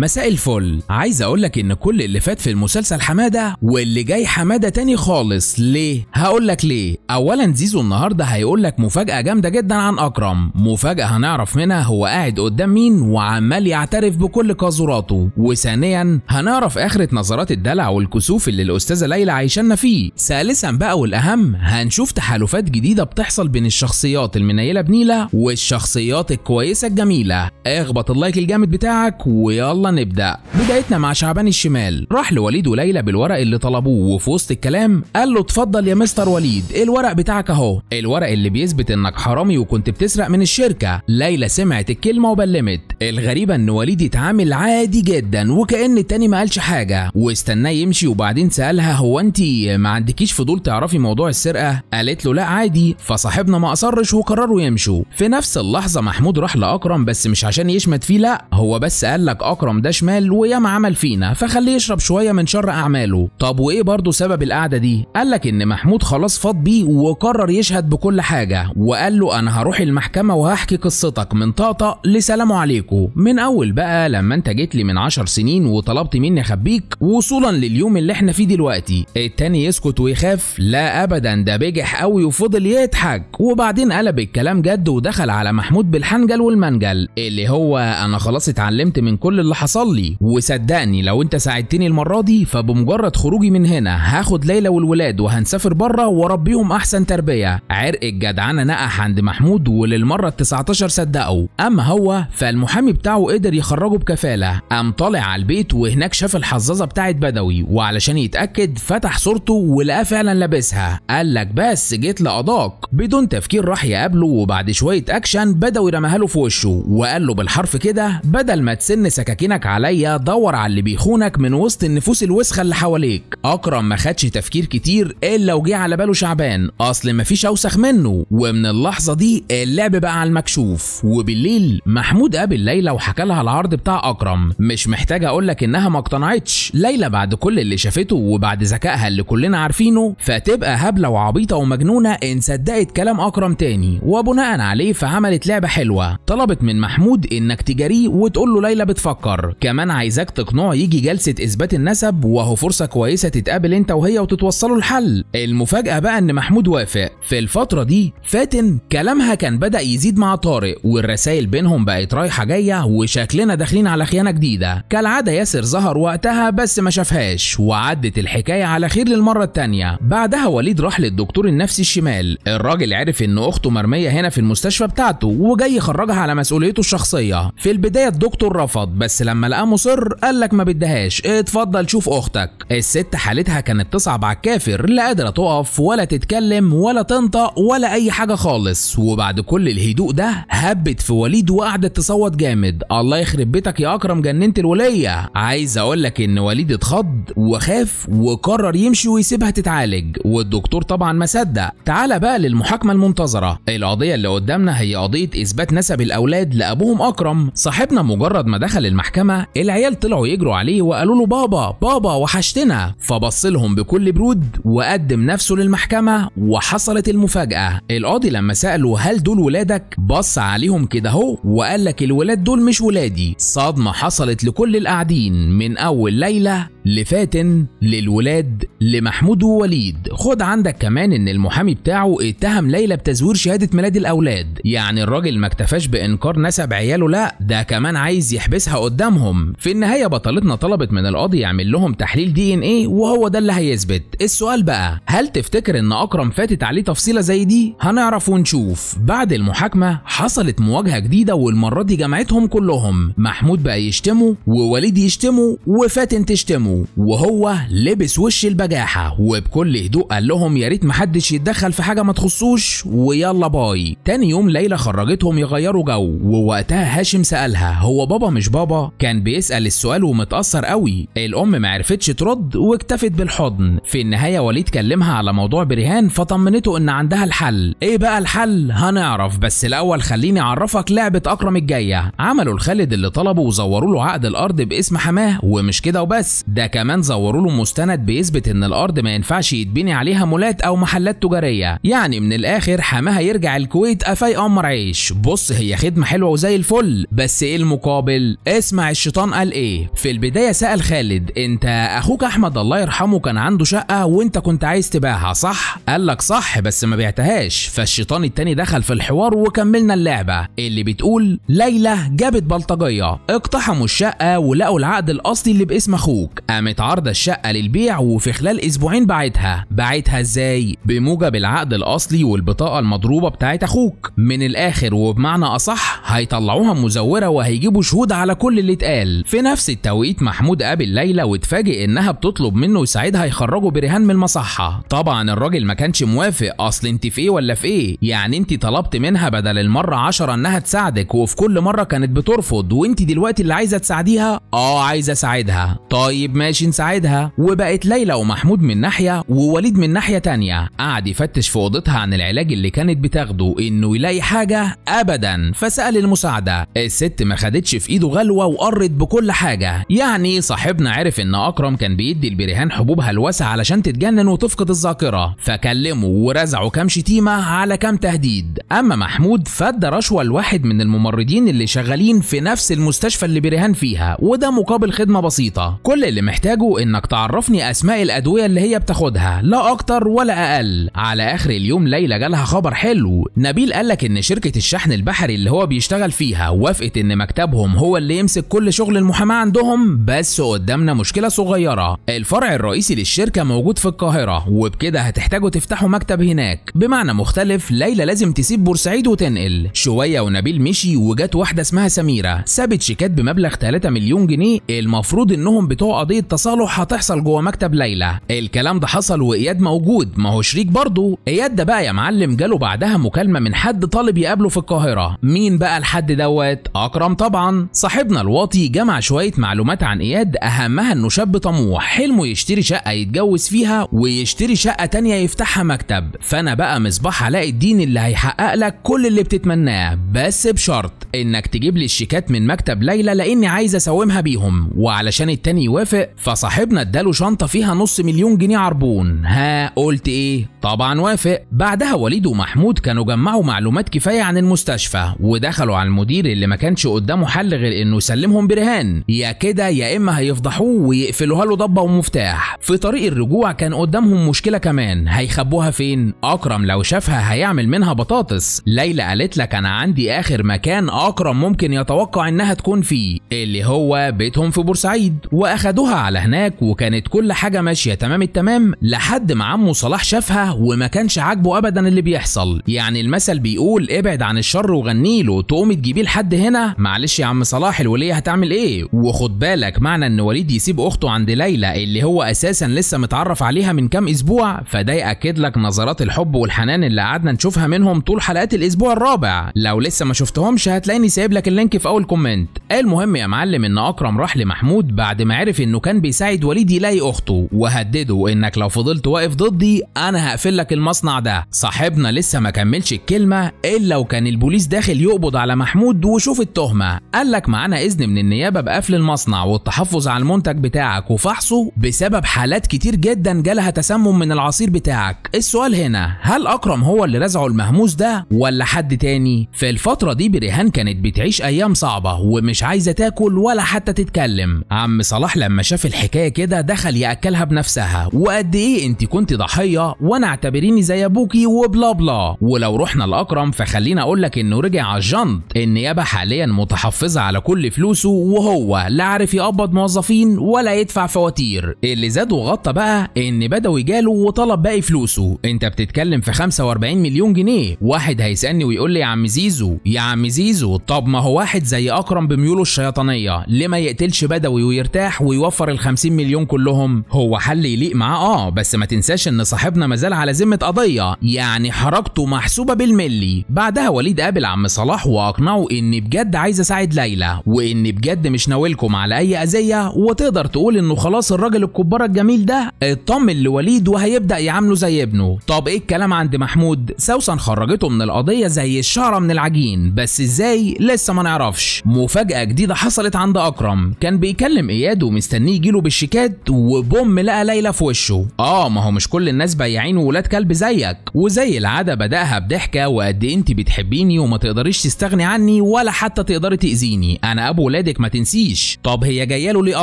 مساء الفل عايز اقولك ان كل اللي فات في المسلسل حماده واللي جاي حماده تاني خالص ليه هقولك ليه اولا زيزو النهارده هيقولك مفاجاه جامده جدا عن اكرم مفاجاه هنعرف منها هو قاعد قدام مين وعمال يعترف بكل قاذوراته وثانيا هنعرف اخره نظرات الدلع والكسوف اللي الاستاذه ليلى عايشانا فيه ثالثا بقى والاهم هنشوف تحالفات جديده بتحصل بين الشخصيات المنيله بنيله والشخصيات الكويسه الجميله اخبط اللايك الجامد بتاعك ويلا نبدأ بدايتنا مع شعبان الشمال راح لوليد وليلى بالورق اللي طلبوه وفي وسط الكلام قال له اتفضل يا مستر وليد إيه الورق بتاعك اهو الورق اللي بيثبت انك حرامي وكنت بتسرق من الشركة ليلى سمعت الكلمة وبلمت الغريبة ان وليد اتعامل عادي جدا وكأن التاني ما قالش حاجة واستناه يمشي وبعدين سألها هو انت ما عندكيش فضول تعرفي موضوع السرقة قالت له لا عادي فصاحبنا ما اصرش وقرروا يمشوا في نفس اللحظة محمود راح لأكرم بس مش عشان يشمت فيه لا هو بس قال لك أكرم ده شمال وياما عمل فينا فخليه يشرب شويه من شر اعماله طب وايه برضه سبب القعده دي قال لك ان محمود خلاص فاض بيه وقرر يشهد بكل حاجه وقال له انا هروح المحكمه وهحكي قصتك من طاطا لسلام عليكم من اول بقى لما انت جيت لي من 10 سنين وطلبت مني اخبيك وصولا لليوم اللي احنا فيه دلوقتي التاني يسكت ويخاف لا ابدا ده بجح قوي وفضل يضحك وبعدين قلب الكلام جد ودخل على محمود بالحنجل والمنجل اللي هو انا خلاص اتعلمت من كل اللي حصل لي وصدقني لو انت ساعدتني المره دي فبمجرد خروجي من هنا هاخد ليلى والولاد وهنسافر بره واربيهم احسن تربيه عرق الجدعنه نقح عند محمود وللمره ال19 صدقوا اما هو فالمحامي بتاعه قدر يخرجه بكفاله قام طالع على البيت وهناك شاف الحظاظه بتاعت بدوي وعلشان يتاكد فتح صورته ولقاه فعلا لابسها قال لك بس جيت لقضاك بدون تفكير راح يقابله وبعد شويه اكشن بدوي رماها له في وشه وقال له بالحرف كده بدل ما تسن سكاكين عينك عليا دور على اللي بيخونك من وسط النفوس الوسخه اللي حواليك اكرم ما خدش تفكير كتير الا وجه على باله شعبان اصل مفيش اوسخ منه ومن اللحظه دي اللعب بقى على المكشوف وبالليل محمود قابل ليلى وحكى لها العرض بتاع اكرم مش محتاج اقول لك انها ما اقتنعتش ليلى بعد كل اللي شافته وبعد ذكائها اللي كلنا عارفينه فتبقى هبله وعبيطه ومجنونه ان صدقت كلام اكرم تاني وبناء عليه فعملت لعبه حلوه طلبت من محمود انك تجاريه وتقول له ليلى بتفكر الأحمر كمان عايزاك تقنعه يجي جلسة إثبات النسب وهو فرصة كويسة تتقابل أنت وهي وتتوصلوا الحل المفاجأة بقى إن محمود وافق في الفترة دي فاتن كلامها كان بدأ يزيد مع طارق والرسايل بينهم بقت رايحة جاية وشكلنا داخلين على خيانة جديدة كالعادة ياسر ظهر وقتها بس ما شافهاش وعدت الحكاية على خير للمرة التانية بعدها وليد راح للدكتور النفسي الشمال الراجل عرف إن أخته مرمية هنا في المستشفى بتاعته وجاي يخرجها على مسؤوليته الشخصية في البداية الدكتور رفض بس لما لقاه مصر قال لك ما بدهاش اتفضل شوف اختك الست حالتها كانت تصعب على الكافر لا قادره تقف ولا تتكلم ولا تنطق ولا اي حاجه خالص وبعد كل الهدوء ده هبت في وليد وقعدت تصوت جامد الله يخرب بيتك يا اكرم جننت الوليه عايز اقول لك ان وليد اتخض وخاف وقرر يمشي ويسيبها تتعالج والدكتور طبعا ما صدق تعالى بقى للمحاكمه المنتظره القضيه اللي قدامنا هي قضيه اثبات نسب الاولاد لابوهم اكرم صاحبنا مجرد ما دخل المحكمه المحكمة العيال طلعوا يجروا عليه وقالوا له بابا بابا وحشتنا فبص لهم بكل برود وقدم نفسه للمحكمة وحصلت المفاجأة القاضي لما سأله هل دول ولادك بص عليهم كده اهو وقال لك الولاد دول مش ولادي صدمة حصلت لكل القاعدين من أول ليلى لفاتن للولاد لمحمود ووليد خد عندك كمان ان المحامي بتاعه اتهم ليلى بتزوير شهاده ميلاد الاولاد يعني الراجل ما اكتفاش بانكار نسب عياله لا ده كمان عايز يحبسها قدام قدامهم في النهايه بطلتنا طلبت من القاضي يعمل لهم تحليل دي ان ايه وهو ده اللي هيثبت السؤال بقى هل تفتكر ان اكرم فاتت عليه تفصيله زي دي هنعرف ونشوف بعد المحاكمه حصلت مواجهه جديده والمره دي جمعتهم كلهم محمود بقى يشتمه ووليد يشتمه وفاتن تشتمه وهو لبس وش البجاحه وبكل هدوء قال لهم يا ريت محدش يتدخل في حاجه ما تخصوش ويلا باي تاني يوم ليلى خرجتهم يغيروا جو ووقتها هاشم سالها هو بابا مش بابا كان بيسأل السؤال ومتأثر قوي الأم ما عرفتش ترد واكتفت بالحضن في النهاية وليد كلمها على موضوع برهان فطمنته إن عندها الحل إيه بقى الحل هنعرف بس الأول خليني أعرفك لعبة أكرم الجاية عملوا لخالد اللي طلبه وزوروا له عقد الأرض باسم حماه ومش كده وبس ده كمان زوروا له مستند بيثبت إن الأرض ما ينفعش يتبني عليها مولات أو محلات تجارية يعني من الآخر حماه هيرجع الكويت قفاي أمر عيش بص هي خدمة حلوة وزي الفل بس إيه المقابل اسمع الشيطان قال ايه في البدايه سال خالد انت اخوك احمد الله يرحمه كان عنده شقه وانت كنت عايز تبيعها صح قال لك صح بس ما بعتهاش فالشيطان التاني دخل في الحوار وكملنا اللعبه اللي بتقول ليلى جابت بلطجيه اقتحموا الشقه ولقوا العقد الاصلي اللي باسم اخوك قامت عارضه الشقه للبيع وفي خلال اسبوعين باعتها باعتها ازاي بموجب العقد الاصلي والبطاقه المضروبه بتاعت اخوك من الاخر وبمعنى اصح هيطلعوها مزوره وهيجيبوا شهود على كل اللي اتقال في نفس التوقيت محمود قابل ليلى واتفاجئ انها بتطلب منه يساعدها يخرجوا برهان من المصحه طبعا الراجل ما كانش موافق اصل انت في ايه ولا في ايه يعني انت طلبت منها بدل المره عشرة انها تساعدك وفي كل مره كانت بترفض وانت دلوقتي اللي عايزه تساعديها اه عايزه اساعدها طيب ماشي نساعدها وبقت ليلى ومحمود من ناحيه ووليد من ناحيه تانية قعد يفتش في اوضتها عن العلاج اللي كانت بتاخده انه يلاقي حاجه ابدا فسال المساعده الست ما خدتش في ايده غلوه وقرت بكل حاجة يعني صاحبنا عرف ان اكرم كان بيدي البرهان حبوب هلوسة علشان تتجنن وتفقد الذاكرة فكلمه ورزعه كام شتيمة على كام تهديد اما محمود فادى رشوة لواحد من الممرضين اللي شغالين في نفس المستشفى اللي برهان فيها وده مقابل خدمة بسيطة كل اللي محتاجه انك تعرفني اسماء الادوية اللي هي بتاخدها لا اكتر ولا اقل على اخر اليوم ليلى جالها خبر حلو نبيل قالك ان شركة الشحن البحري اللي هو بيشتغل فيها وافقت ان مكتبهم هو اللي يمسك كل شغل المحاماة عندهم بس قدامنا مشكلة صغيرة الفرع الرئيسي للشركة موجود في القاهرة وبكده هتحتاجوا تفتحوا مكتب هناك بمعنى مختلف ليلى لازم تسيب بورسعيد وتنقل شوية ونبيل مشي وجات واحدة اسمها سميرة سابت شيكات بمبلغ 3 مليون جنيه المفروض انهم بتوع قضية تصالح هتحصل جوه مكتب ليلى الكلام ده حصل واياد موجود ما هو شريك برضه اياد ده بقى يا معلم جاله بعدها مكالمة من حد طالب يقابله في القاهرة مين بقى الحد دوت اكرم طبعا صاحبنا الوطن الواطي جمع شوية معلومات عن إياد أهمها إنه شاب طموح حلمه يشتري شقة يتجوز فيها ويشتري شقة تانية يفتحها مكتب فأنا بقى مصباح علاء الدين اللي هيحقق لك كل اللي بتتمناه بس بشرط إنك تجيب لي الشيكات من مكتب ليلى لأني عايز أسومها بيهم وعلشان التاني يوافق فصاحبنا اداله شنطة فيها نص مليون جنيه عربون ها قلت إيه؟ طبعا وافق بعدها وليد ومحمود كانوا جمعوا معلومات كفاية عن المستشفى ودخلوا على المدير اللي ما كانش قدامه حل غير إنه يسلمه يكلمهم برهان يا كده يا اما هيفضحوه ويقفلوها له ضبه ومفتاح في طريق الرجوع كان قدامهم مشكله كمان هيخبوها فين اكرم لو شافها هيعمل منها بطاطس ليلى قالت لك انا عندي اخر مكان اكرم ممكن يتوقع انها تكون فيه اللي هو بيتهم في بورسعيد واخدوها على هناك وكانت كل حاجه ماشيه تمام التمام لحد ما عمه صلاح شافها وما كانش عاجبه ابدا اللي بيحصل يعني المثل بيقول ابعد عن الشر وغني له تقوم تجيبيه لحد هنا معلش يا عم صلاح الوليه هتعمل ايه وخد بالك معنى ان وليد يسيب اخته عند ليلى اللي هو اساسا لسه متعرف عليها من كام اسبوع فده ياكد لك نظرات الحب والحنان اللي قعدنا نشوفها منهم طول حلقات الاسبوع الرابع لو لسه ما شفتهمش هتلاقيني سايب لك اللينك في اول كومنت المهم يا معلم ان اكرم راح لمحمود بعد ما عرف انه كان بيساعد وليد يلاقي اخته وهدده انك لو فضلت واقف ضدي انا هقفل لك المصنع ده صاحبنا لسه ما كملش الكلمه الا وكان البوليس داخل يقبض على محمود وشوف التهمه قال لك معانا اذن من النيابه بقفل المصنع والتحفظ على المنتج بتاعك وفحصه بسبب حالات كتير جدا جالها تسمم من العصير بتاعك السؤال هنا هل اكرم هو اللي رزعه المهموس ده ولا حد تاني في الفتره دي بريهان كانت بتعيش ايام صعبه ومش عايزه تاكل ولا حتى تتكلم عم صلاح لما شاف الحكايه كده دخل ياكلها بنفسها وقد ايه انت كنت ضحيه وانا اعتبريني زي ابوكي وبلا بلا ولو رحنا لاكرم فخليني اقول لك انه رجع على الجند النيابه حاليا متحفظه على كل فلوس فلوسه وهو لا عارف يقبض موظفين ولا يدفع فواتير اللي زاد وغطى بقى ان بدوي جاله وطلب باقي فلوسه انت بتتكلم في 45 مليون جنيه واحد هيسالني ويقول لي يا عم زيزو يا عم زيزو طب ما هو واحد زي اكرم بميوله الشيطانيه ليه ما يقتلش بدوي ويرتاح ويوفر ال 50 مليون كلهم هو حل يليق معاه اه بس ما تنساش ان صاحبنا مازال على ذمه قضيه يعني حركته محسوبه بالملي بعدها وليد قابل عم صلاح واقنعه ان بجد عايز اساعد ليلى وان لاني يعني بجد مش ناويلكم على اي اذيه وتقدر تقول انه خلاص الراجل الكبار الجميل ده اطمن لوليد وهيبدا يعامله زي ابنه طب ايه الكلام عند محمود سوسن خرجته من القضيه زي الشعره من العجين بس ازاي لسه ما نعرفش مفاجاه جديده حصلت عند اكرم كان بيكلم اياد ومستنيه يجيله بالشيكات وبوم لقى ليلى في وشه اه ما هو مش كل الناس بياعين ولاد كلب زيك وزي العاده بداها بضحكه وقد إيه انت بتحبيني وما تقدريش تستغني عني ولا حتى تقدري تاذيني انا ابو ولادك ما تنسيش طب هي جايه له ليه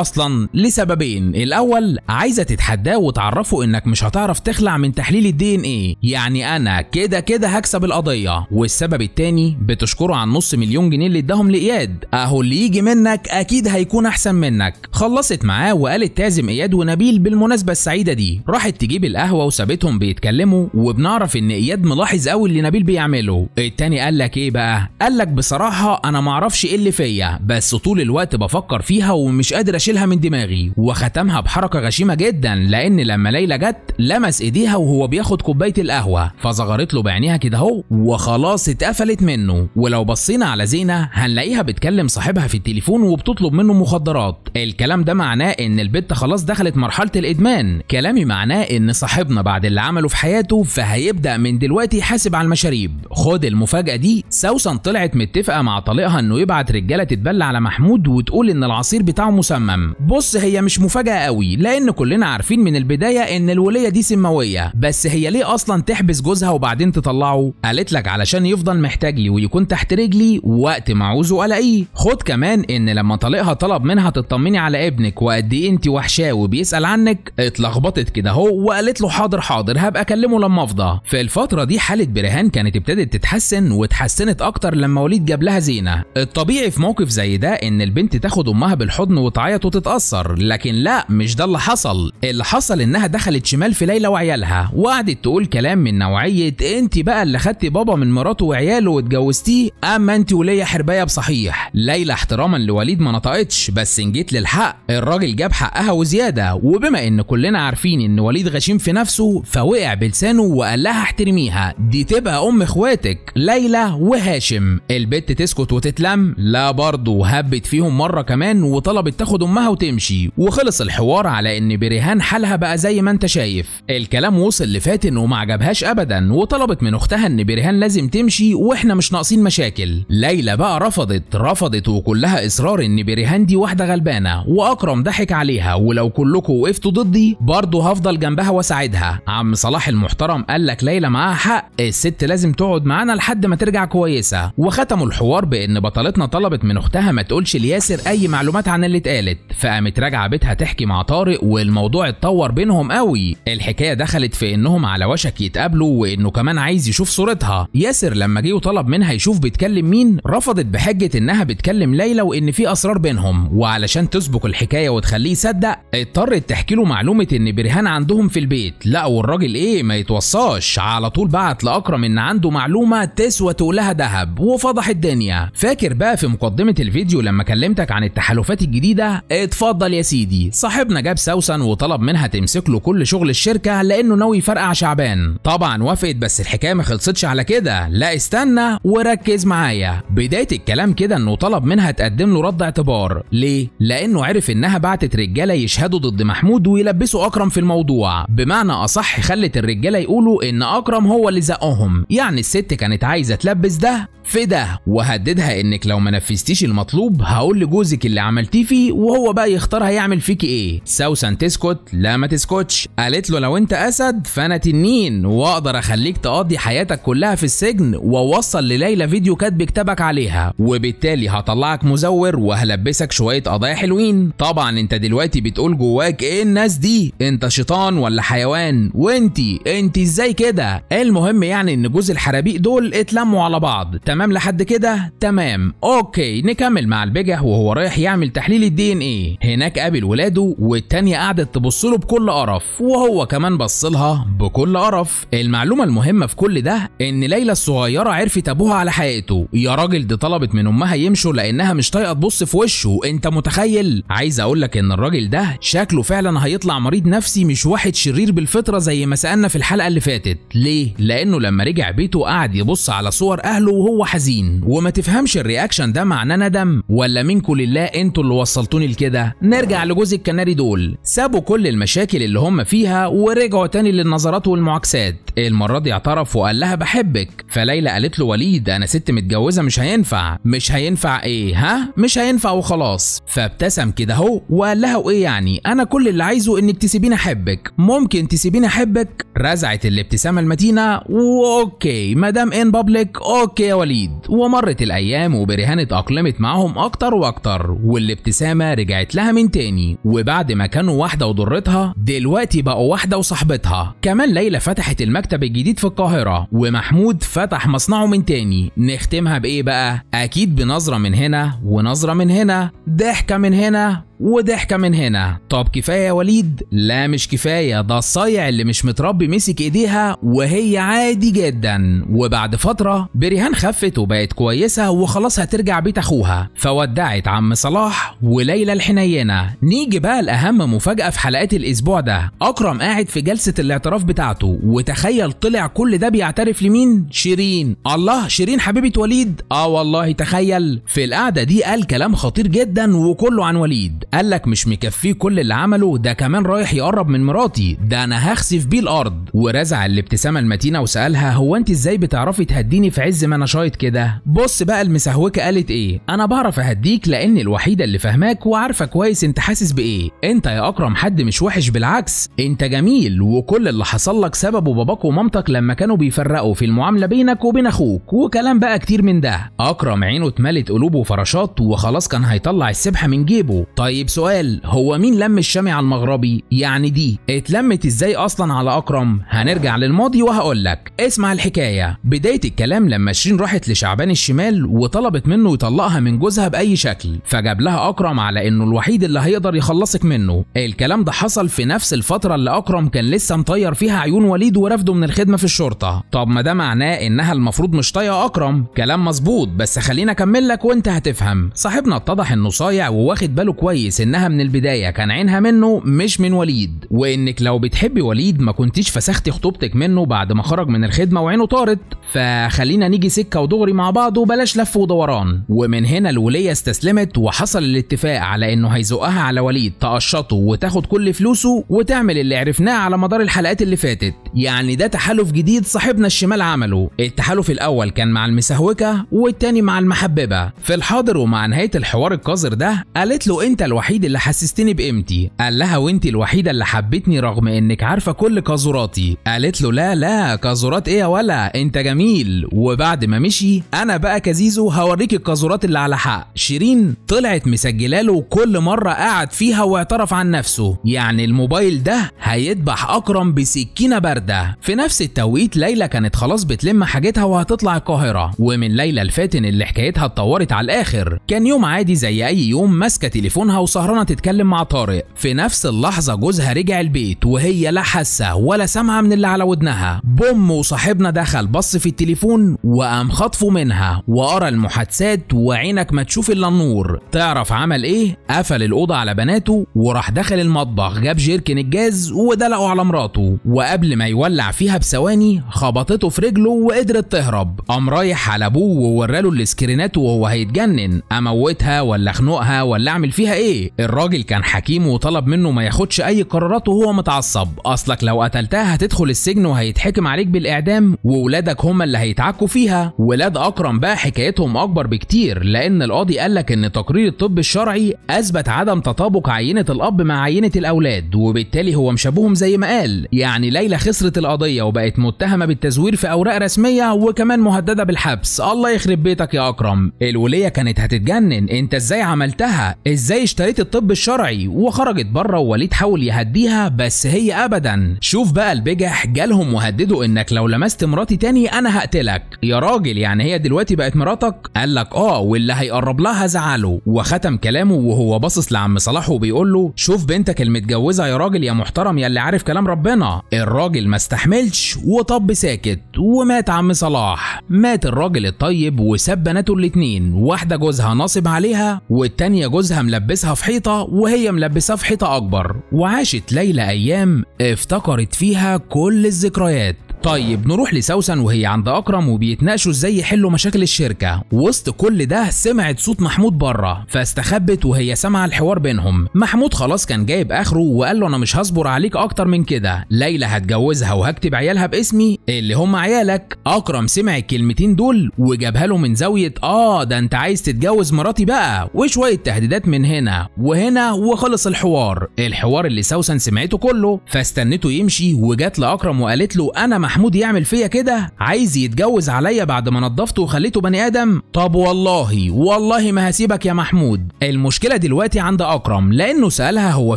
اصلا لسببين الاول عايزه تتحداه وتعرفه انك مش هتعرف تخلع من تحليل الدي ان ايه يعني انا كده كده هكسب القضيه والسبب الثاني بتشكره عن نص مليون جنيه اللي اداهم لاياد اهو اللي يجي منك اكيد هيكون احسن منك خلصت معاه وقالت تعزم اياد ونبيل بالمناسبه السعيده دي راحت تجيب القهوه وسابتهم بيتكلموا وبنعرف ان اياد ملاحظ قوي اللي نبيل بيعمله التاني قال لك ايه بقى قال لك بصراحه انا معرفش ايه اللي فيا بس طول الوقت بفكر فيها ومش قادر اشيلها من دماغي وختمها بحركه غشيمه جدا لان لما ليلى جت لمس ايديها وهو بياخد كوبايه القهوه فصغرت له بعينيها كده اهو وخلاص اتقفلت منه ولو بصينا على زينه هنلاقيها بتكلم صاحبها في التليفون وبتطلب منه مخدرات الكلام ده معناه ان البت خلاص دخلت مرحله الادمان كلامي معناه ان صاحبنا بعد اللي عمله في حياته فهيبدا من دلوقتي يحاسب على المشاريب خد المفاجاه دي سوسن طلعت متفقه مع طليقها انه يبعت رجاله تتبلى على محمود وتقول ان العصير بتاعه مسمم بص هي مش مفاجاه قوي لان كلنا عارفين من البدايه ان الوليه دي سماويه بس هي ليه اصلا تحبس جوزها وبعدين تطلعه قالت لك علشان يفضل محتاجلي ويكون تحت رجلي وقت ما اعوزه الاقيه خد كمان ان لما طليقها طلب منها تطمني على ابنك وقد ايه انت وحشاه وبيسال عنك اتلخبطت كده اهو وقالت له حاضر حاضر هبقى اكلمه لما افضى في الفتره دي حاله برهان كانت ابتدت تتحسن وتحسنت اكتر لما وليد جاب لها زينه الطبيعي في موقف زي ده ان البنت تاخد امها بالحضن وتعيط وتتاثر لكن لا مش ده اللي حصل اللي حصل انها دخلت شمال في ليلى وعيالها وقعدت تقول كلام من نوعيه انت بقى اللي خدتي بابا من مراته وعياله واتجوزتيه اما انت وليا حربايه بصحيح ليلى احتراما لوليد ما نطقتش بس ان جيت للحق الراجل جاب حقها وزياده وبما ان كلنا عارفين ان وليد غشيم في نفسه فوقع بلسانه وقال لها احترميها دي تبقى ام اخواتك ليلى وهاشم البت تسكت وتتلم لا برضه هبت فيهم مرة كمان وطلبت تاخد أمها وتمشي وخلص الحوار على إن بريهان حالها بقى زي ما أنت شايف الكلام وصل لفاتن وما عجبهاش أبدا وطلبت من أختها إن بريهان لازم تمشي وإحنا مش ناقصين مشاكل ليلى بقى رفضت رفضت وكلها إصرار إن بريهان دي واحدة غلبانة وأكرم ضحك عليها ولو كلكم وقفتوا ضدي برضه هفضل جنبها وأساعدها عم صلاح المحترم قال لك ليلى معاها حق الست لازم تقعد معانا لحد ما ترجع كويسة وختموا الحوار بإن بطلتنا طلبت من أختها ما تقول تقولش لياسر اي معلومات عن اللي اتقالت فقامت راجعه بيتها تحكي مع طارق والموضوع اتطور بينهم قوي الحكايه دخلت في انهم على وشك يتقابلوا وانه كمان عايز يشوف صورتها ياسر لما جه وطلب منها يشوف بتكلم مين رفضت بحجه انها بتكلم ليلى وان في اسرار بينهم وعلشان تسبق الحكايه وتخليه يصدق اضطرت تحكي له معلومه ان برهان عندهم في البيت لا والراجل ايه ما يتوصاش على طول بعت لاكرم ان عنده معلومه تسوى تقولها ذهب وفضح الدنيا فاكر بقى في مقدمه الفيديو لما كلمتك عن التحالفات الجديدة اتفضل يا سيدي صاحبنا جاب سوسن وطلب منها تمسك له كل شغل الشركة لأنه ناوي يفرقع شعبان طبعا وافقت بس الحكاية ما خلصتش على كده لا استنى وركز معايا بداية الكلام كده انه طلب منها تقدم له رد اعتبار ليه؟ لأنه عرف انها بعتت رجالة يشهدوا ضد محمود ويلبسوا أكرم في الموضوع بمعنى أصح خلت الرجالة يقولوا إن أكرم هو اللي زقهم يعني الست كانت عايزة تلبس ده في ده وهددها انك لو ما نفذتيش المطلوب مكتوب هقول لجوزك اللي عملتيه فيه وهو بقى يختار هيعمل فيك ايه سوسن تسكت لا ما تسكتش قالت له لو انت اسد فانا تنين واقدر اخليك تقضي حياتك كلها في السجن واوصل لليلى فيديو كاتب كتابك عليها وبالتالي هطلعك مزور وهلبسك شويه قضايا حلوين طبعا انت دلوقتي بتقول جواك ايه الناس دي انت شيطان ولا حيوان وانت انت ازاي كده المهم يعني ان جوز الحرابيق دول اتلموا على بعض تمام لحد كده تمام اوكي نكمل مع مع وهو رايح يعمل تحليل الدي ان ايه هناك قابل ولاده والتانية قعدت تبص له بكل قرف وهو كمان بص لها بكل قرف المعلومة المهمة في كل ده ان ليلى الصغيرة عرفت ابوها على حقيقته يا راجل دي طلبت من امها يمشوا لانها مش طايقة تبص في وشه انت متخيل عايز اقول لك ان الراجل ده شكله فعلا هيطلع مريض نفسي مش واحد شرير بالفطرة زي ما سألنا في الحلقة اللي فاتت ليه لانه لما رجع بيته قعد يبص على صور اهله وهو حزين وما تفهمش الرياكشن ده معناه ندم ولا منكم لله انتوا اللي وصلتوني لكده نرجع لجوز الكناري دول سابوا كل المشاكل اللي هم فيها ورجعوا تاني للنظرات والمعاكسات المره دي اعترف وقال لها بحبك فليلى قالت له وليد انا ست متجوزه مش هينفع مش هينفع ايه ها مش هينفع وخلاص فابتسم كده اهو وقال لها وايه يعني انا كل اللي عايزه انك تسيبيني احبك ممكن تسيبيني احبك رزعت الابتسامه المتينه واوكي مدام ان بابليك اوكي يا وليد ومرت الايام وبرهانه اقلمت معاهم اكتر واكتر والابتسامه رجعت لها من تاني وبعد ما كانوا واحده وضرتها دلوقتي بقوا واحده وصاحبتها كمان ليلى فتحت المكتب الجديد في القاهره ومحمود فتح مصنعه من تاني نختمها بايه بقى اكيد بنظره من هنا ونظره من هنا ضحكه من هنا وضحكة من هنا طب كفاية يا وليد لا مش كفاية ده الصايع اللي مش متربي مسك ايديها وهي عادي جدا وبعد فترة بريهان خفت وبقت كويسة وخلاص هترجع بيت اخوها فودعت عم صلاح وليلى الحنينة نيجي بقى لأهم مفاجأة في حلقات الأسبوع ده أكرم قاعد في جلسة الاعتراف بتاعته وتخيل طلع كل ده بيعترف لمين شيرين الله شيرين حبيبة وليد آه والله تخيل في القعدة دي قال كلام خطير جدا وكله عن وليد قال لك مش مكفيه كل اللي عمله ده كمان رايح يقرب من مراتي ده أنا هخسف بيه الأرض ورزع الابتسامة المتينة وسألها هو أنت إزاي بتعرفي تهديني في عز ما أنا شايط كده بص بقى المسهوكة قالت إيه أنا بعرف فهديك لان الوحيده اللي فاهماك وعارفه كويس انت حاسس بايه انت يا اكرم حد مش وحش بالعكس انت جميل وكل اللي حصل لك سببه باباك ومامتك لما كانوا بيفرقوا في المعامله بينك وبين اخوك وكلام بقى كتير من ده اكرم عينه اتملت قلوب وفراشات وخلاص كان هيطلع السبحه من جيبه طيب سؤال هو مين لم الشامي على المغربي يعني دي اتلمت ازاي اصلا على اكرم هنرجع للماضي وهقول لك اسمع الحكايه بدايه الكلام لما شيرين راحت لشعبان الشمال وطلبت منه يطلقها من جوزها لها باي شكل فجاب لها اكرم على انه الوحيد اللي هيقدر يخلصك منه الكلام ده حصل في نفس الفتره اللي اكرم كان لسه مطير فيها عيون وليد ورفضه من الخدمه في الشرطه طب ما ده معناه انها المفروض مش طايقه اكرم كلام مظبوط بس خليني اكمل لك وانت هتفهم صاحبنا اتضح انه صايع وواخد باله كويس انها من البدايه كان عينها منه مش من وليد وانك لو بتحبي وليد ما كنتيش فسختي خطوبتك منه بعد ما خرج من الخدمه وعينه طارت فخلينا نيجي سكه ودغري مع بعض وبلاش لف ودوران ومن هنا الولاد الكليه استسلمت وحصل الاتفاق على انه هيزقها على وليد تقشطه وتاخد كل فلوسه وتعمل اللي عرفناه على مدار الحلقات اللي فاتت يعني ده تحالف جديد صاحبنا الشمال عمله التحالف الاول كان مع المسهوكه والتاني مع المحببه في الحاضر ومع نهايه الحوار القذر ده قالت له انت الوحيد اللي حسستني بقيمتي قال لها وانت الوحيده اللي حبتني رغم انك عارفه كل قاذوراتي، قالت له لا لا قاذورات ايه يا ولا انت جميل وبعد ما مشي انا بقى كزيزو هوريك القاذورات اللي على حق شيرين طلعت مسجله له كل مره قعد فيها واعترف عن نفسه يعني الموبايل ده هيذبح اكرم بسكينه بارده في نفس التوقيت ليلى كانت خلاص بتلم حاجتها وهتطلع القاهره ومن ليلى الفاتن اللي حكايتها اتطورت على الاخر كان يوم عادي زي اي يوم ماسكه تليفونها وسهرانه تتكلم مع طارق في نفس اللحظه جوزها رجع البيت وهي لا حاسه ولا سامعه من اللي على ودنها بوم وصاحبنا دخل بص في التليفون وقام خطفه منها وقرا المحادثات وعينك ما تشوف إلا النور تعرف عمل إيه قفل الأوضة على بناته وراح دخل المطبخ جاب جيركن الجاز ودلقه على مراته وقبل ما يولع فيها بثواني خبطته في رجله وقدرت تهرب قام رايح على أبوه ووراله السكرينات وهو هيتجنن أموتها ولا أخنقها ولا أعمل فيها إيه الراجل كان حكيم وطلب منه ما ياخدش أي قرارات وهو متعصب أصلك لو قتلتها هتدخل السجن وهيتحكم عليك بالإعدام وولادك هما اللي هيتعكوا فيها ولاد أكرم بقى حكايتهم أكبر بكتير لأن القاضي قال لك ان تقرير الطب الشرعي اثبت عدم تطابق عينه الاب مع عينه الاولاد وبالتالي هو مشابههم زي ما قال يعني ليلى خسرت القضيه وبقت متهمه بالتزوير في اوراق رسميه وكمان مهدده بالحبس الله يخرب بيتك يا اكرم الوليه كانت هتتجنن انت ازاي عملتها ازاي اشتريت الطب الشرعي وخرجت بره ووليد حاول يهديها بس هي ابدا شوف بقى البجح جالهم وهددوا انك لو لمست مراتي تاني انا هقتلك يا راجل يعني هي دلوقتي بقت مراتك قال لك اه واللي هيقرب قرب لها زعله وختم كلامه وهو باصص لعم صلاح وبيقول له شوف بنتك المتجوزه يا راجل يا محترم يا اللي عارف كلام ربنا الراجل ما استحملش وطب ساكت ومات عم صلاح مات الراجل الطيب وساب بناته الاتنين واحده جوزها ناصب عليها والتانيه جوزها ملبسها في حيطه وهي ملبساه في حيطه اكبر وعاشت ليلى ايام افتكرت فيها كل الذكريات طيب نروح لسوسن وهي عند اكرم وبيتناقشوا ازاي يحلوا مشاكل الشركه وسط كل ده سمعت صوت محمود بره فاستخبت وهي سامعه الحوار بينهم محمود خلاص كان جايب اخره وقال له انا مش هصبر عليك اكتر من كده ليلى هتجوزها وهكتب عيالها باسمي اللي هم عيالك اكرم سمع الكلمتين دول وجابها له من زاويه اه ده انت عايز تتجوز مراتي بقى وشويه تهديدات من هنا وهنا وخلص الحوار الحوار اللي سوسن سمعته كله فاستنته يمشي وجات لاكرم وقالت له انا محمود يعمل فيا كده عايز يتجوز عليا بعد ما نضفته وخليته بني ادم طب والله والله ما هسيبك يا محمود المشكله دلوقتي عند اكرم لانه سالها هو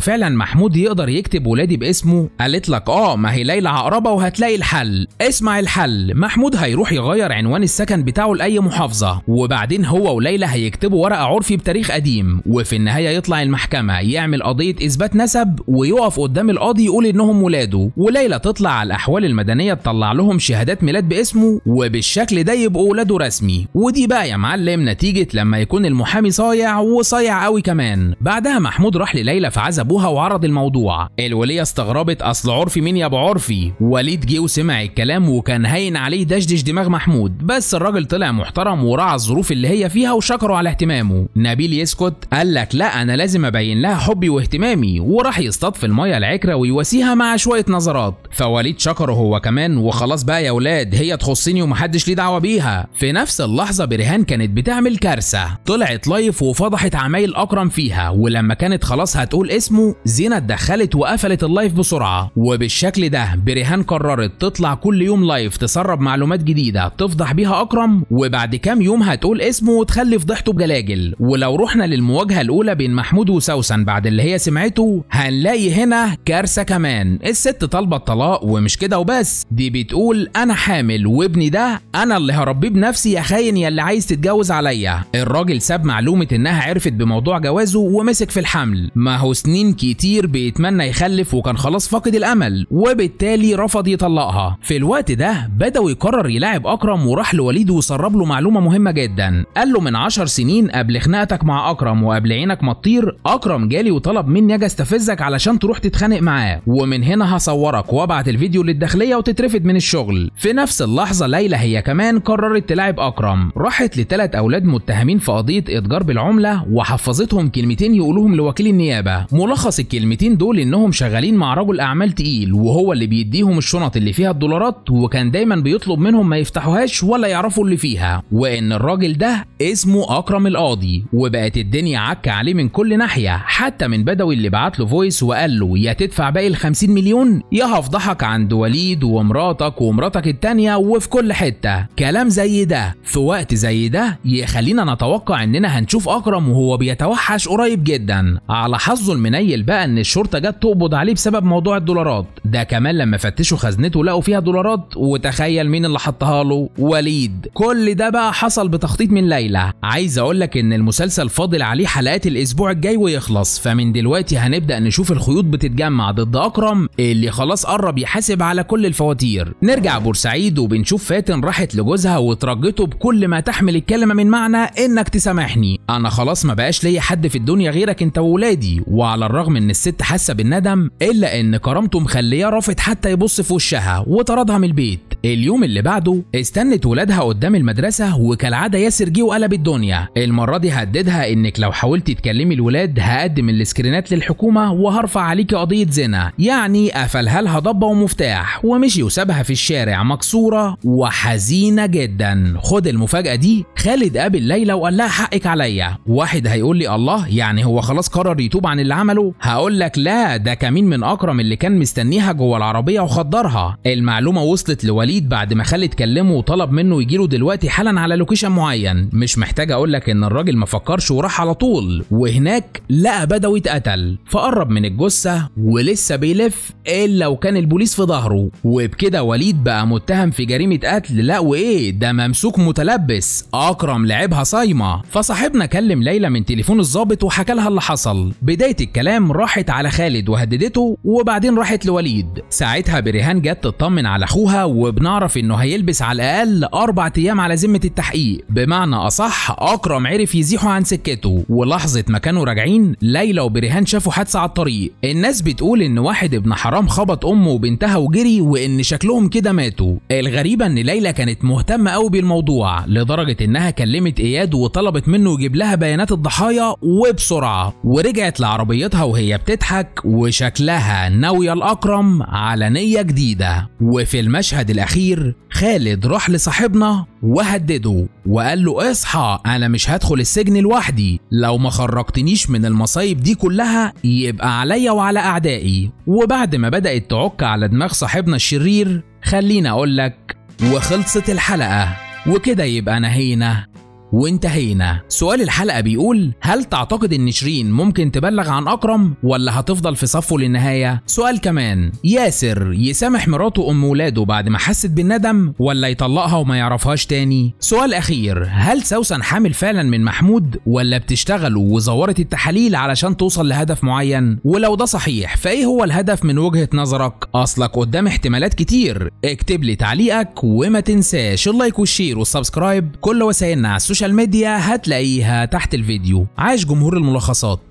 فعلا محمود يقدر يكتب ولادي باسمه قالت لك اه ما هي ليلى عقربه وهتلاقي الحل اسمع الحل محمود هيروح يغير عنوان السكن بتاعه لاي محافظه وبعدين هو وليلى هيكتبوا ورقه عرفي بتاريخ قديم وفي النهايه يطلع المحكمه يعمل قضيه اثبات نسب ويقف قدام القاضي يقول انهم ولاده وليلى تطلع على الاحوال المدنيه تطلع لهم شهادات ميلاد باسمه وبالشكل ده يبقوا ولاده رسمي ودي بقى يا معلم نتيجه لما يكون المحامي صايع وصايع قوي كمان بعدها محمود راح لليلى فعز ابوها وعرض الموضوع الوليه استغربت اصل عرفي مين يا ابو عرفي وليد جه وسمع الكلام وكان هاين عليه دشدش دماغ محمود بس الراجل طلع محترم وراعى الظروف اللي هي فيها وشكره على اهتمامه نبيل يسكت قال لك لا انا لازم ابين لها حبي واهتمامي وراح يصطاد في الميه العكره ويواسيها مع شويه نظرات فوليد شكره هو كمان برهان وخلاص بقى يا ولاد هي تخصني ومحدش ليه دعوه بيها في نفس اللحظه برهان كانت بتعمل كارثه طلعت لايف وفضحت عمايل اكرم فيها ولما كانت خلاص هتقول اسمه زينه اتدخلت وقفلت اللايف بسرعه وبالشكل ده برهان قررت تطلع كل يوم لايف تسرب معلومات جديده تفضح بيها اكرم وبعد كام يوم هتقول اسمه وتخلي فضحته بجلاجل ولو رحنا للمواجهه الاولى بين محمود وسوسن بعد اللي هي سمعته هنلاقي هنا كارثه كمان الست طالبه الطلاق ومش كده وبس دي بتقول انا حامل وابني ده انا اللي هربيه بنفسي يا خاين يا اللي عايز تتجوز عليا الراجل ساب معلومه انها عرفت بموضوع جوازه ومسك في الحمل ما هو سنين كتير بيتمنى يخلف وكان خلاص فاقد الامل وبالتالي رفض يطلقها في الوقت ده بدأ يقرر يلاعب اكرم وراح لوليد وسرب له معلومه مهمه جدا قال له من 10 سنين قبل خناقتك مع اكرم وقبل عينك ما تطير اكرم جالي وطلب مني اجي استفزك علشان تروح تتخانق معاه ومن هنا هصورك وابعت الفيديو للداخليه وتترفع واتخطفت من الشغل في نفس اللحظه ليلى هي كمان قررت تلاعب اكرم راحت لثلاث اولاد متهمين في قضيه اتجار بالعمله وحفظتهم كلمتين يقولوهم لوكيل النيابه ملخص الكلمتين دول انهم شغالين مع رجل اعمال تقيل وهو اللي بيديهم الشنط اللي فيها الدولارات وكان دايما بيطلب منهم ما يفتحوهاش ولا يعرفوا اللي فيها وان الراجل ده اسمه اكرم القاضي وبقت الدنيا عكه عليه من كل ناحيه حتى من بدوي اللي بعت له فويس وقال له يا تدفع باقي ال 50 مليون يا هفضحك عند وليد ومراته مراتك ومراتك التانية وفي كل حتة كلام زي ده في وقت زي ده يخلينا نتوقع اننا هنشوف اكرم وهو بيتوحش قريب جدا على حظه المنيل بقى ان الشرطة جت تقبض عليه بسبب موضوع الدولارات ده كمان لما فتشوا خزنته لقوا فيها دولارات وتخيل مين اللي حطها له وليد كل ده بقى حصل بتخطيط من ليلى عايز اقول لك ان المسلسل فاضل عليه حلقات الاسبوع الجاي ويخلص فمن دلوقتي هنبدا نشوف الخيوط بتتجمع ضد اكرم اللي خلاص قرب يحاسب على كل الفواتير كتير نرجع بورسعيد وبنشوف فاتن راحت لجوزها وترجته بكل ما تحمل الكلمه من معنى انك تسامحني انا خلاص ما بقاش ليا حد في الدنيا غيرك انت وولادي وعلى الرغم ان الست حاسه بالندم الا ان كرامته مخليه رافض حتى يبص في وشها وطردها من البيت اليوم اللي بعده استنت ولادها قدام المدرسة وكالعادة ياسر جه وقلب الدنيا المرة دي هددها انك لو حاولتي تكلمي الولاد هقدم السكرينات للحكومة وهرفع عليكي قضية زنا يعني قفلها لها ضبة ومفتاح ومشي وسابها في الشارع مكسورة وحزينة جدا خد المفاجأة دي خالد قابل ليلى وقال لها حقك عليا واحد هيقول لي الله يعني هو خلاص قرر يتوب عن اللي عمله هقول لك لا ده كمين من اكرم اللي كان مستنيها جوه العربية وخدرها المعلومة وصلت لوليد وليد بعد ما خالد كلمه وطلب منه يجيله دلوقتي حالا على لوكيشن معين مش محتاج اقول لك ان الراجل ما فكرش وراح على طول وهناك لقى بدوي اتقتل فقرب من الجثه ولسه بيلف الا وكان البوليس في ظهره وبكده وليد بقى متهم في جريمه قتل لا وايه ده ممسوك متلبس اكرم لعبها صايمه فصاحبنا كلم ليلى من تليفون الظابط وحكى لها اللي حصل بدايه الكلام راحت على خالد وهددته وبعدين راحت لوليد ساعتها بريهان جت تطمن على اخوها وب بنعرف انه هيلبس على الاقل اربع ايام على ذمه التحقيق بمعنى اصح اكرم عرف يزيحه عن سكته ولحظه ما كانوا راجعين ليلى وبرهان شافوا حادثه على الطريق الناس بتقول ان واحد ابن حرام خبط امه وبنتها وجري وان شكلهم كده ماتوا الغريبه ان ليلى كانت مهتمه قوي بالموضوع لدرجه انها كلمت اياد وطلبت منه يجيب لها بيانات الضحايا وبسرعه ورجعت لعربيتها وهي بتضحك وشكلها ناويه الاكرم على نيه جديده وفي المشهد الاخير الأخير خالد راح لصاحبنا وهدده وقال له اصحى أنا مش هدخل السجن لوحدي لو ما خرجتنيش من المصايب دي كلها يبقى عليا وعلى أعدائي وبعد ما بدأت تعك على دماغ صاحبنا الشرير خلينا أقولك وخلصت الحلقة وكده يبقى نهينا وانتهينا سؤال الحلقة بيقول هل تعتقد ان شيرين ممكن تبلغ عن أكرم ولا هتفضل في صفه للنهاية سؤال كمان ياسر يسامح مراته أم ولاده بعد ما حست بالندم ولا يطلقها وما يعرفهاش تاني سؤال أخير هل سوسن حامل فعلا من محمود ولا بتشتغل وزورت التحاليل علشان توصل لهدف معين ولو ده صحيح فايه هو الهدف من وجهة نظرك أصلك قدام احتمالات كتير اكتب لي تعليقك وما تنساش اللايك والشير والسبسكرايب كل وسائلنا على السوشيال السوشيال ميديا هتلاقيها تحت الفيديو عاش جمهور الملخصات